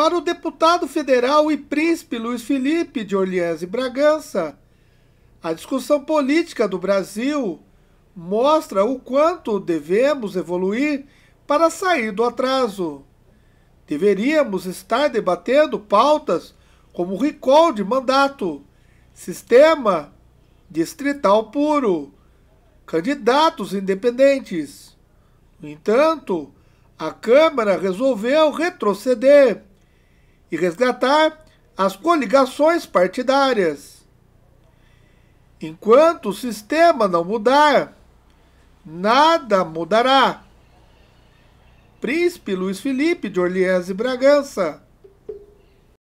Para o deputado federal e príncipe Luiz Felipe de Orleans e Bragança, a discussão política do Brasil mostra o quanto devemos evoluir para sair do atraso. Deveríamos estar debatendo pautas como recall de mandato, sistema distrital puro, candidatos independentes. No entanto, a Câmara resolveu retroceder e resgatar as coligações partidárias. Enquanto o sistema não mudar, nada mudará. Príncipe Luiz Felipe de Orleans e Bragança